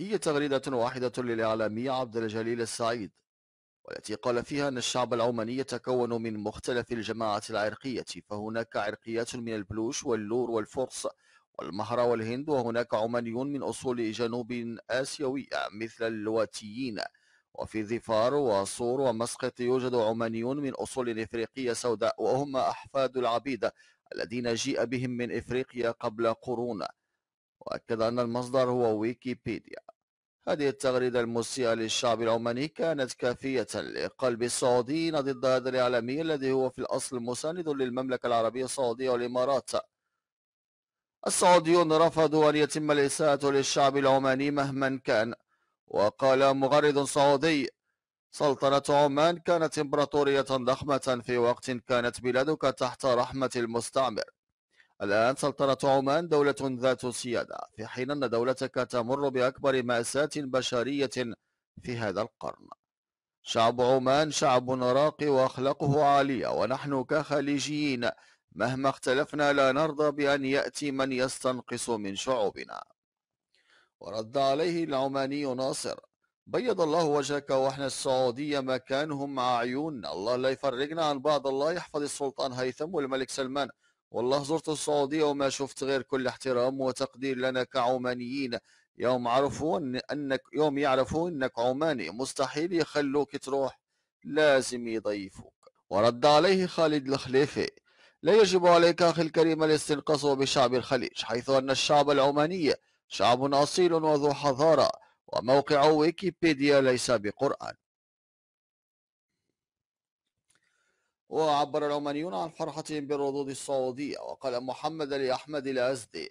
هي تغريدة واحدة للإعلامي عبد الجليل السعيد والتي قال فيها أن الشعب العماني يتكون من مختلف الجماعات العرقية فهناك عرقيات من البلوش واللور والفرس والمهرة والهند وهناك عمانيون من أصول جنوب آسيوية مثل اللواتيين وفي ظفار وصور ومسقط يوجد عمانيون من أصول إفريقية سوداء وهم أحفاد العبيد الذين جيء بهم من إفريقيا قبل قرون وأكد أن المصدر هو ويكيبيديا هذه التغريدة المسيئة للشعب العماني كانت كافية لقلب السعوديين ضد هذا الإعلامي الذي هو في الأصل مساند للمملكة العربية السعودية والإمارات السعوديون رفضوا أن يتم الإساءة للشعب العماني مهما كان وقال مغرد سعودي سلطنة عمان كانت إمبراطورية ضخمة في وقت كانت بلادك تحت رحمة المستعمر الآن سلطنة عمان دولة ذات سيادة في حين أن دولتك تمر بأكبر مأساة بشرية في هذا القرن شعب عمان شعب راقي وأخلاقه عالية ونحن كخليجيين مهما اختلفنا لا نرضى بأن يأتي من يستنقص من شعوبنا ورد عليه العماني ناصر بيض الله وجهك واحنا السعودية مكانهم عيوننا الله لا يفرقنا عن بعض الله يحفظ السلطان هيثم والملك سلمان والله زرت السعودية وما شفت غير كل احترام وتقدير لنا كعمانيين يوم عرفوا أنك يوم يعرفوا أنك عماني مستحيل يخلوك تروح لازم يضيفوك ورد عليه خالد الخليفي لا يجب عليك أخي الكريم الاستنقاص بشعب الخليج حيث أن الشعب العماني شعب أصيل وذو حضارة وموقع ويكيبيديا ليس بقرآن وعبر العمانيون عن فرحتهم بالردود السعودية وقال محمد لأحمد الأزدي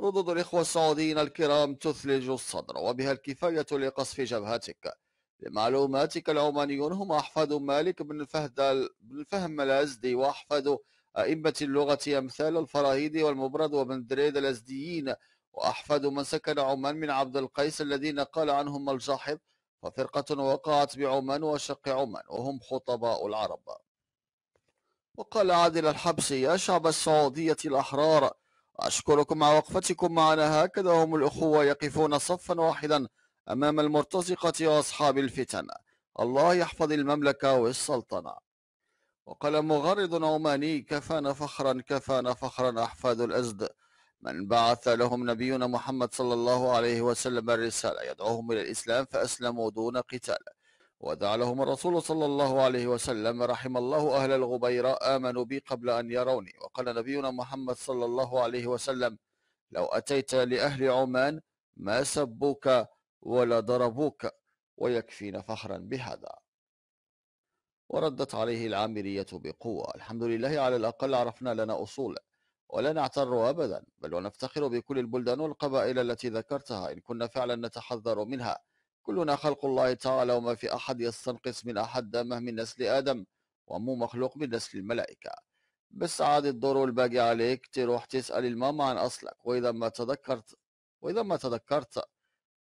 ردود الإخوة السعوديين الكرام تثلج الصدر وبها الكفاية لقصف جبهتك لمعلوماتك العمانيون هم أحفاد مالك بن الفهد بن الفهم الأزدي وأحفاد أئمة اللغة أمثال الفراهيدي والمبرد وبن دريد الأزديين وأحفاد من سكن عمان من عبد القيس الذين قال عنهم الجاحظ ففرقة وقعت بعمان وشق عمان وهم خطباء العرب وقال عادل الحبسي يا شعب السعودية الأحرار أشكركم على وقفتكم معنا هكذا هم الأخوة يقفون صفا واحدا أمام المرتزقة وأصحاب الفتن الله يحفظ المملكة والسلطنة وقال مغرض عماني كفانا فخرا كفانا فخرا أحفاد الأزد من بعث لهم نبينا محمد صلى الله عليه وسلم الرسالة يدعوهم إلى الإسلام فأسلموا دون قتال ودعا لهم الرسول صلى الله عليه وسلم رحم الله أهل الغبيرة آمنوا بي قبل أن يروني وقال نبينا محمد صلى الله عليه وسلم لو أتيت لأهل عمان ما سبوك ولا ضربوك ويكفينا فخرا بهذا وردت عليه العامرية بقوة الحمد لله على الأقل عرفنا لنا أصول ولا نعتر أبدا بل ونفتخر بكل البلدان والقبائل التي ذكرتها إن كنا فعلا نتحذر منها كلنا خلق الله تعالى وما في أحد يستنقص من أحد دمه من نسل آدم ومو مخلوق من نسل الملائكة بس عاد الدور الباقي عليك تروح تسأل الماما عن أصلك وإذا ما تذكرت وإذا ما تذكرت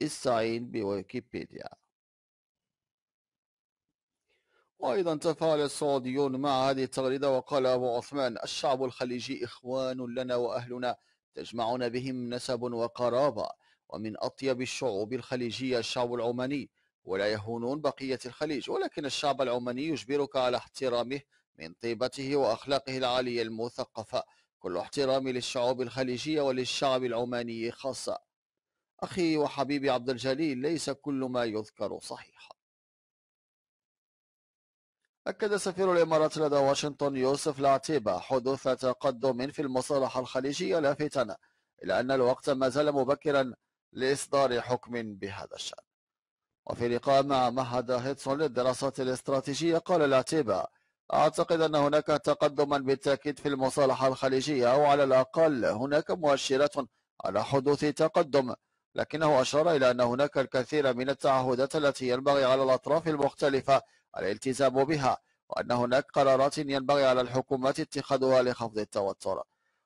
استعين بويكيبيديا وأيضا تفاعل السعوديون مع هذه التغريدة وقال أبو عثمان الشعب الخليجي إخوان لنا وأهلنا تجمعنا بهم نسب وقرابة ومن أطيب الشعوب الخليجية الشعب العماني ولا يهونون بقية الخليج ولكن الشعب العماني يجبرك على احترامه من طيبته وأخلاقه العالية المثقفة كل احترامي للشعوب الخليجية وللشعب العماني خاصة أخي وحبيبي عبد الجليل ليس كل ما يذكر صحيح أكد سفير الإمارات لدى واشنطن يوسف العتيبة حدوث تقدم في المصالحة الخليجية لافتا إلى أن الوقت ما زال مبكرا لإصدار حكم بهذا الشأن وفي لقاء مع مهد هيتسون للدراسات الاستراتيجية قال العتيبة أعتقد أن هناك تقدما بالتأكيد في المصالحة الخليجية أو على الأقل هناك مؤشرات على حدوث تقدم لكنه أشار إلى أن هناك الكثير من التعهدات التي ينبغي على الأطراف المختلفة الالتزام بها وأن هناك قرارات ينبغي على الحكومات اتخاذها لخفض التوتر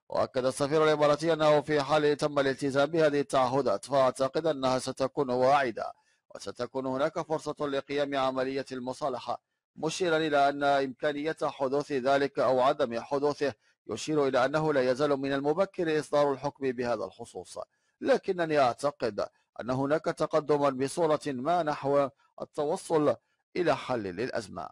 وأكد السفير الإماراتي أنه في حال تم الالتزام بهذه التعهدات فأعتقد أنها ستكون واعدة وستكون هناك فرصة لقيام عملية المصالحة مشيرا إلى أن إمكانية حدوث ذلك أو عدم حدوثه يشير إلى أنه لا يزال من المبكر إصدار الحكم بهذا الخصوص لكنني أعتقد أن هناك تقدما بصورة ما نحو التوصل إلى حل للأزمة